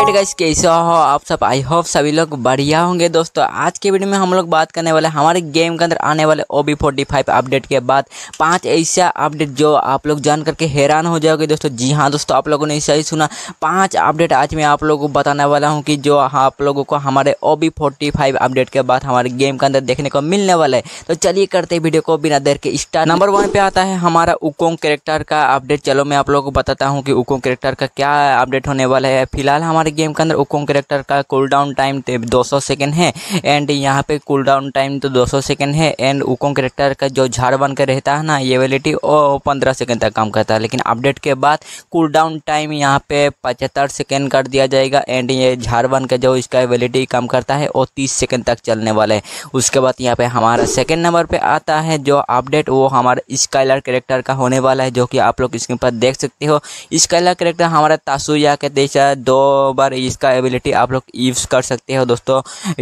hello guys कैसे हो हाँ, आप सब आई होप सभी लोग बढ़िया होंगे दोस्तों आज के वीडियो में हम लोग बात करने वाले हमारे गेम के अंदर आने वाले O B forty five update के बाद पांच ऐसा अपडेट जो आप लोग जान करके हैरान हो जाओगे दोस्तों जी हाँ दोस्तों आप लोगों ने ऐसा ही सुना पांच अपडेट आज मैं आप लोगों को बताने वाला हूँ कि जो आप लोगों को हमारे O B forty five update के बाद हमारे गेम के अंदर देखने को मिलने वाला है तो चलिए करते वीडियो को बिना देर के स्टार्ट नंबर वन पे आता है हमारा उकोंग कैरेक्टर का अपडेट चलो मैं आप लोगों को बताता हूँ कि उकोंग कैरेक्टर का क्या अपडेट होने वाला है फिलहाल हमारे हर गेम के अंदर ओकोंग करेक्टर का कूल डाउन टाइम दो सौ सेकेंड है एंड यहाँ पे कूल डाउन टाइम तो दो सौ सेकेंड है एंड ओकोंग करेक्टर का जो झाड़ बन कर रहता है ना ये वेलिटी वो पंद्रह सेकेंड तक काम करता है लेकिन अपडेट के बाद कूल डाउन टाइम यहाँ पे पचहत्तर सेकेंड कर दिया जाएगा एंड ये झाड़ बन का जो इसका वेलिटी काम करता है वो तीस सेकेंड तक चलने वाला है उसके बाद यहाँ पे हमारा सेकेंड नंबर पर आता है जो अपडेट वो हमारा स्काइलर करेक्टर का होने वाला है जो कि आप लोग स्क्रीन पर देख सकते हो स्काइलर करेक्टर हमारा तासुया के देश दो बार इसका एबिलिटी आप लोग यूज़ कर सकते हो दोस्तों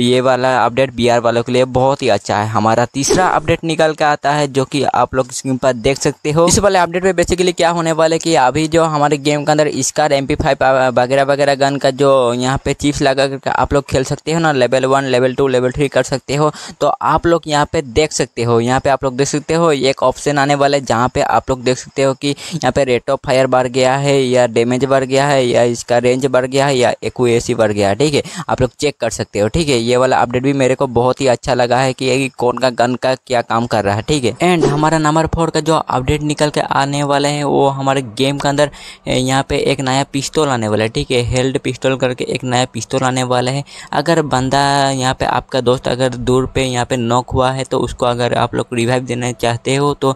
ये वाला अपडेट बी वालों के लिए बहुत ही अच्छा है हमारा तीसरा अपडेट निकल के आता है जो कि आप लोग स्क्रीन पर देख सकते हो इस वाले अपडेट में बेसिकली क्या होने वाले कि अभी जो हमारे गेम के अंदर स्कार एम पी फाइव वगैरह वगैरह गन का जो यहाँ पे चिप्स लगा करके आप लोग खेल सकते हो ना level one level two level three कर सकते हो तो आप लोग यहाँ पे देख सकते हो यहाँ पे आप लोग देख सकते हो एक ऑप्शन आने वाला है जहाँ पे आप लोग देख सकते हो कि यहाँ पे रेट ऑफ फायर बढ़ गया है या डेमेज बढ़ गया है या इसका रेंज बढ़ गया है या गया एक बढ़ गया ठीक है आप लोग चेक कर सकते हो ठीक है ये वाला अपडेट भी मेरे को बहुत ही अच्छा लगा है कि ये कौन का गन का क्या काम कर रहा है ठीक है एंड हमारा नंबर फोर का जो अपडेट निकल के आने वाला है वो हमारे गेम के अंदर यहाँ पे एक नया पिस्तौल आने वाला है ठीक है हेल्ड पिस्तौल करके एक नया पिस्तौल आने वाला है अगर बंदा यहाँ पे आपका दोस्त अगर दूर पे यहाँ पे नॉक हुआ है तो उसको अगर आप लोग रिवाइव देना चाहते हो तो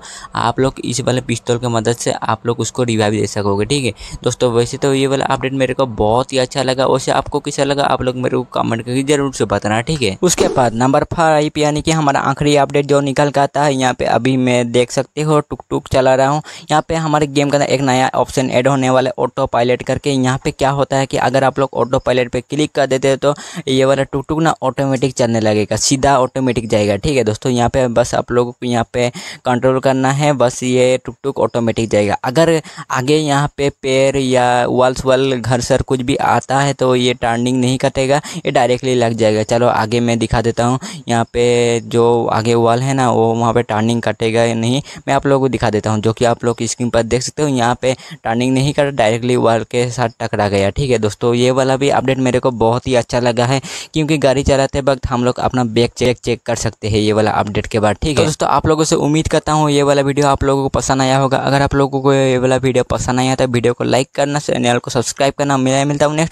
आप लोग इस वाले पिस्तौल की मदद से आप लोग उसको रिवाइव दे सकोगे ठीक है दोस्तों वैसे तो ये वाला अपडेट मेरे को बहुत ही अच्छा कैसा अच्छा लगा वैसे आपको कैसा लगा आप लोग मेरे को कमेंट करके जरूर से बताना ठीक है उसके बाद नंबर फाइव यानी कि हमारा आखिरी अपडेट जो निकल कर आता है यहाँ पे अभी मैं देख सकते हो टुक टुक चला रहा हूँ यहाँ पे हमारे गेम का एक नया ऑप्शन एड होने वाला ऑटो पायलट करके यहाँ पे क्या होता है कि अगर आप लोग ऑटो पायलट पे क्लिक कर देते हो तो ये वाला टुक टुक ना ऑटोमेटिक चलने लगेगा सीधा ऑटोमेटिक जाएगा ठीक है दोस्तों यहाँ पे बस आप लोगों को यहाँ पे कंट्रोल करना है बस ये टुक टुक ऑटोमेटिक जाएगा अगर आगे यहाँ पे पैर या वाल्स वाल घर सर कुछ भी आता फंसता है तो ये टर्निंग नहीं कटेगा ये डायरेक्टली लग जाएगा चलो आगे मैं दिखा देता हूँ यहाँ पे जो आगे वॉल है ना वो वहाँ पे टर्निंग कटेगा या नहीं मैं आप लोगों को दिखा देता हूँ जो कि आप लोग स्क्रीन पर देख सकते हो यहाँ पे टर्निंग नहीं कटा डायरेक्टली वॉल के साथ टकरा गया ठीक है दोस्तों ये वाला भी अपडेट मेरे को बहुत ही अच्छा लगा है क्योंकि गाड़ी चलाते वक्त हम लोग अपना बैग चेक चेक कर सकते हैं ये वाला अपडेट के बाद ठीक है तो दोस्तों आप लोगों से उम्मीद करता हूँ ये वाला वीडियो आप लोगों को पसंद आया होगा अगर आप लोगों को ये वाला वीडियो पसंद आया तो वीडियो को लाइक करना चैनल को सब्सक्राइब करना मिला मिलता हूँ नेक्स्ट